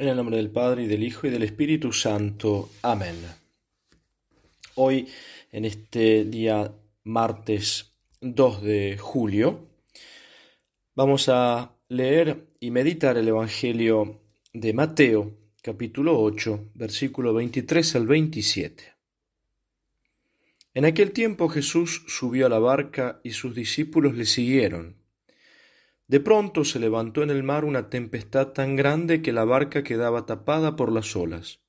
En el nombre del Padre, y del Hijo, y del Espíritu Santo. Amén. Hoy, en este día martes 2 de julio, vamos a leer y meditar el Evangelio de Mateo, capítulo 8, versículo 23 al 27. En aquel tiempo Jesús subió a la barca y sus discípulos le siguieron. De pronto se levantó en el mar una tempestad tan grande que la barca quedaba tapada por las olas.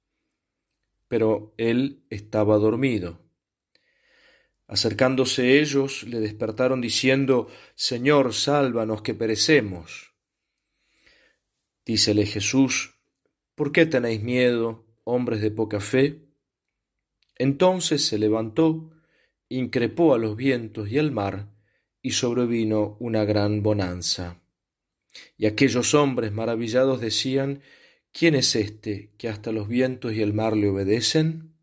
Pero él estaba dormido. Acercándose ellos, le despertaron diciendo, Señor, sálvanos que perecemos. Dícele Jesús, ¿por qué tenéis miedo, hombres de poca fe? Entonces se levantó, increpó a los vientos y al mar, y sobrevino una gran bonanza. Y aquellos hombres maravillados decían, ¿quién es este que hasta los vientos y el mar le obedecen?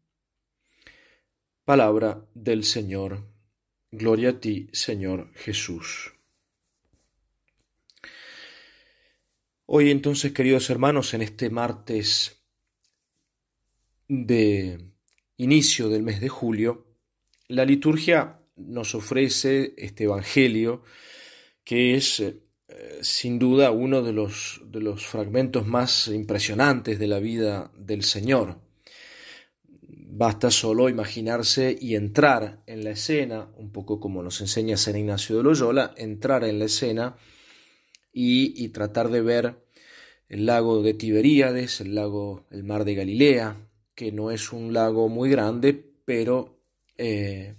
Palabra del Señor. Gloria a ti, Señor Jesús. Hoy entonces, queridos hermanos, en este martes de inicio del mes de julio, la liturgia nos ofrece este Evangelio, que es eh, sin duda uno de los, de los fragmentos más impresionantes de la vida del Señor. Basta solo imaginarse y entrar en la escena, un poco como nos enseña San Ignacio de Loyola, entrar en la escena y, tratar de ver el lago de Tiberíades, el lago, el mar de Galilea, que no es un lago muy grande, pero eh,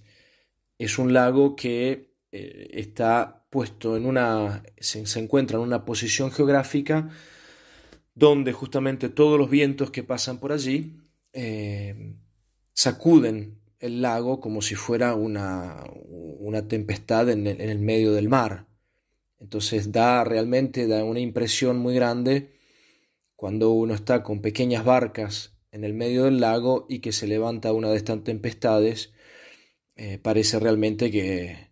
es un lago que eh, está puesto en una, se, encuentra en una posición geográfica donde justamente todos los vientos que pasan por allí eh, sacuden el lago como si fuera una, una tempestad en el, en el, medio del mar. Entonces da realmente da una impresión muy grande cuando uno está con pequeñas barcas en el medio del lago y que se levanta una de estas tempestades eh, parece realmente que,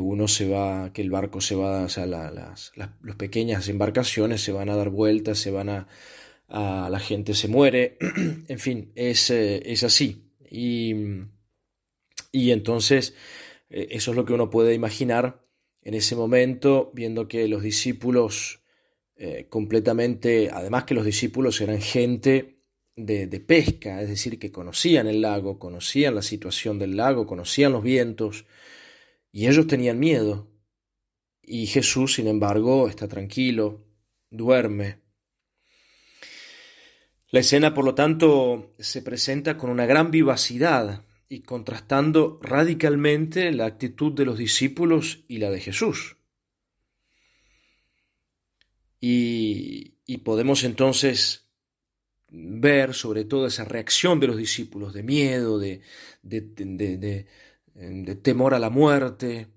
uno se va, que el barco se va, o sea, las, pequeñas embarcaciones se van a dar vueltas, se van a, a la gente se muere, en fin, es, eh, así. Y, entonces, eh, eso es lo que uno puede imaginar en ese momento, viendo que los discípulos completamente, además que los discípulos eran gente de, pesca, es decir, que conocían el lago, conocían la situación del lago, conocían los vientos, y ellos tenían miedo. Y Jesús, sin embargo, está tranquilo, duerme. La escena, por lo tanto, se presenta con una gran vivacidad y contrastando radicalmente la actitud de los discípulos y la de Jesús. y podemos entonces ver sobre todo esa reacción de los discípulos de miedo, de, de, temor a la muerte,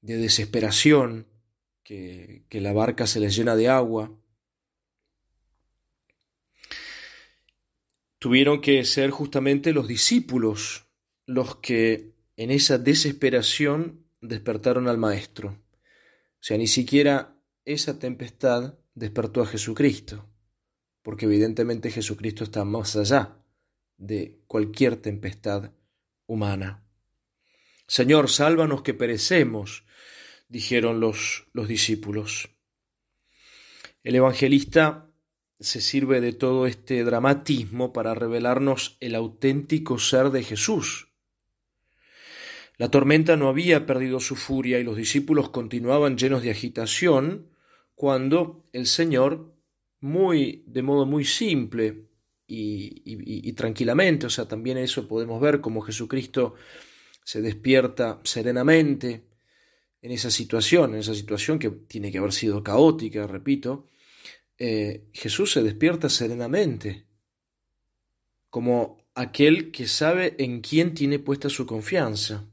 de desesperación, que, que la barca se les llena de agua. Tuvieron que ser justamente los discípulos los que en esa desesperación despertaron al Maestro. O sea, ni siquiera esa tempestad despertó a Jesucristo porque evidentemente Jesucristo está más allá de cualquier tempestad humana. Señor, sálvanos que perecemos, dijeron los, los discípulos. El evangelista se sirve de todo este dramatismo para revelarnos el auténtico ser de Jesús. La tormenta no había perdido su furia y los discípulos continuaban llenos de agitación cuando el Señor muy, de modo muy simple y, tranquilamente, o sea, también eso podemos ver como Jesucristo se despierta serenamente en esa situación, en esa situación que tiene que haber sido caótica, repito, eh, Jesús se despierta serenamente, como aquel que sabe en quién tiene puesta su confianza.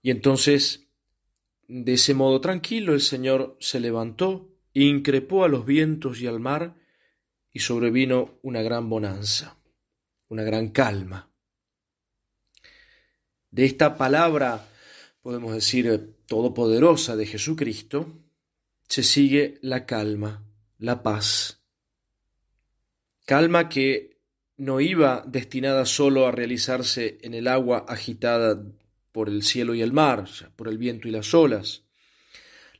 Y entonces, de ese modo tranquilo, el Señor se levantó, increpó a los vientos y al mar, y sobrevino una gran bonanza, una gran calma. De esta palabra, podemos decir, eh, todopoderosa de Jesucristo, se sigue la calma, la paz. Calma que no iba destinada solo a realizarse en el agua agitada por el cielo y el mar, por el viento y las olas,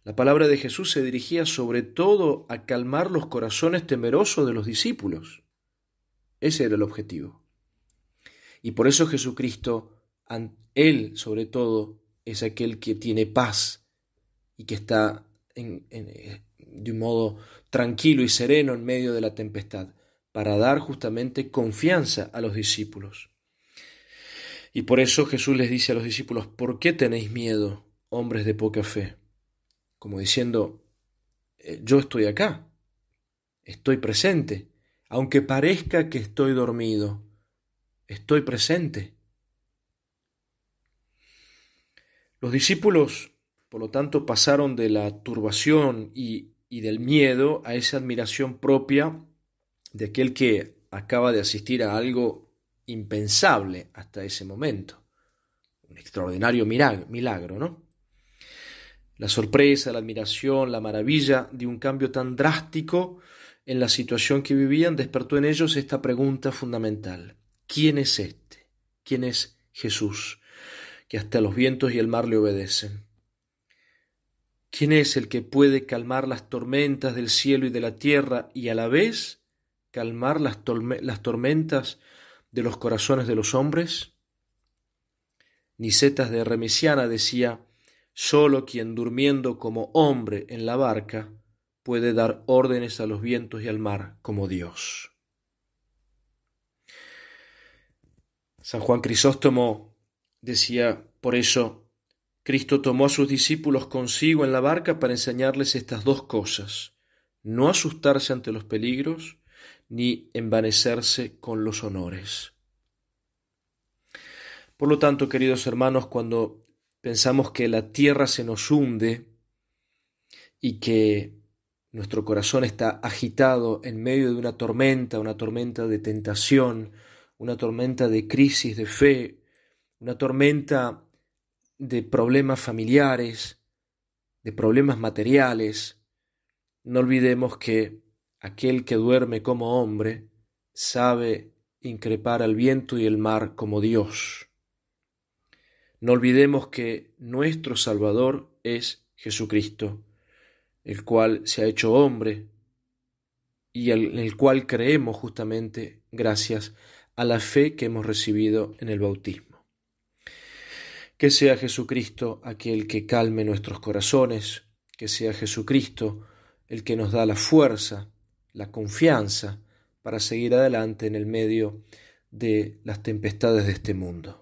la palabra de Jesús se dirigía sobre todo a calmar los corazones temerosos de los discípulos. Ese era el objetivo. Y por eso Jesucristo, Él sobre todo, es aquel que tiene paz y que está eh, de un modo tranquilo y sereno en medio de la tempestad, para dar justamente confianza a los discípulos. Y por eso Jesús les dice a los discípulos, ¿por qué tenéis miedo, hombres de poca fe? como diciendo, eh, yo estoy acá, estoy presente, aunque parezca que estoy dormido, estoy presente. Los discípulos, por lo tanto, pasaron de la turbación y, del miedo a esa admiración propia de aquel que acaba de asistir a algo impensable hasta ese momento. Un extraordinario milagro, ¿no? La sorpresa, la admiración, la maravilla de un cambio tan drástico en la situación que vivían despertó en ellos esta pregunta fundamental. ¿Quién es este? ¿Quién es Jesús? Que hasta los vientos y el mar le obedecen. ¿Quién es el que puede calmar las tormentas del cielo y de la tierra y a la vez calmar las, las tormentas de los corazones de los hombres? Nicetas de Remesiana decía, Solo quien durmiendo como hombre en la barca puede dar órdenes a los vientos y al mar como Dios. San Juan Crisóstomo decía, por eso, Cristo tomó a sus discípulos consigo en la barca para enseñarles estas dos cosas, no asustarse ante los peligros, ni envanecerse con los honores. Por lo tanto, queridos hermanos, cuando pensamos que la tierra se nos hunde y que nuestro corazón está agitado en medio de una tormenta, una tormenta de tentación, una tormenta de crisis de fe, una tormenta de problemas familiares, de problemas materiales, no olvidemos que aquel que duerme como hombre sabe increpar al viento y el mar como Dios. No olvidemos que nuestro Salvador es Jesucristo, el cual se ha hecho hombre y en el cual creemos justamente gracias a la fe que hemos recibido en el bautismo. Que sea Jesucristo aquel que calme nuestros corazones, que sea Jesucristo el que nos da la fuerza, la confianza para seguir adelante en el medio de las tempestades de este mundo.